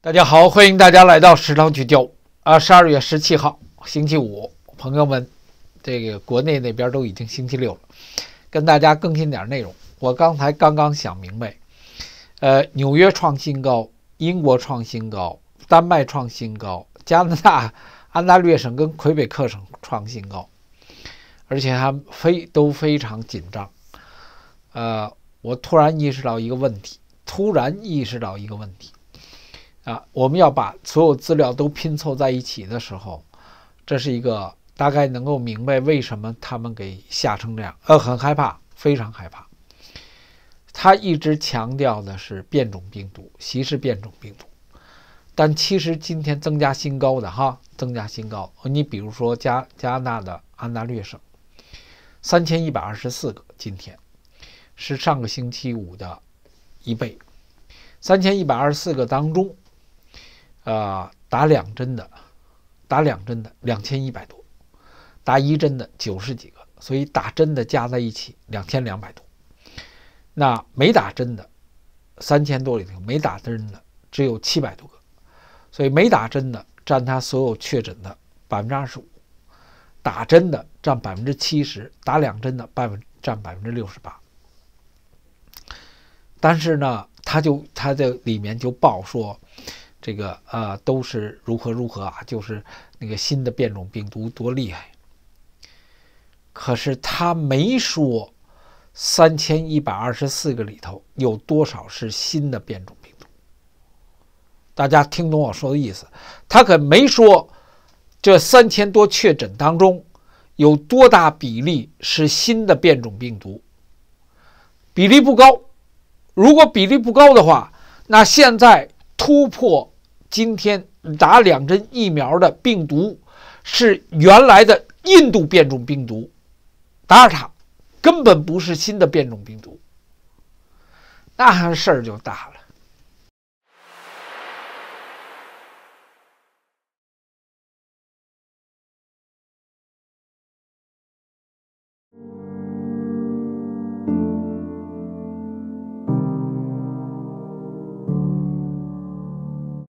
大家好，欢迎大家来到食堂聚焦啊！十二月十七号，星期五，朋友们，这个国内那边都已经星期六了。跟大家更新点内容，我刚才刚刚想明白，呃，纽约创新高，英国创新高，丹麦创新高，加拿大 安大略省跟魁北克省创新高，而且还非都非常紧张。呃，我突然意识到一个问题，突然意识到一个问题。啊，我们要把所有资料都拼凑在一起的时候，这是一个大概能够明白为什么他们给吓成这样，呃，很害怕，非常害怕。他一直强调的是变种病毒，歧视变种病毒。但其实今天增加新高的哈，增加新高。你比如说加加拿大的安大略省，三千一百二十四个，今天是上个星期五的一倍。三千一百二十四个当中。呃，打两针的，打两针的两千一百多，打一针的九十几个，所以打针的加在一起两千两百多，那没打针的三千多里头，没打针的只有七百多个，所以没打针的占他所有确诊的百分之二十五，打针的占百分之七十，打两针的百分占百分之六十八。但是呢，他就他在里面就报说。这个呃都是如何如何啊？就是那个新的变种病毒多厉害。可是他没说三千一百二十四个里头有多少是新的变种病毒。大家听懂我说的意思？他可没说这三千多确诊当中有多大比例是新的变种病毒。比例不高。如果比例不高的话，那现在。突破今天打两针疫苗的病毒是原来的印度变种病毒，德尔塔根本不是新的变种病毒，那事儿就大了。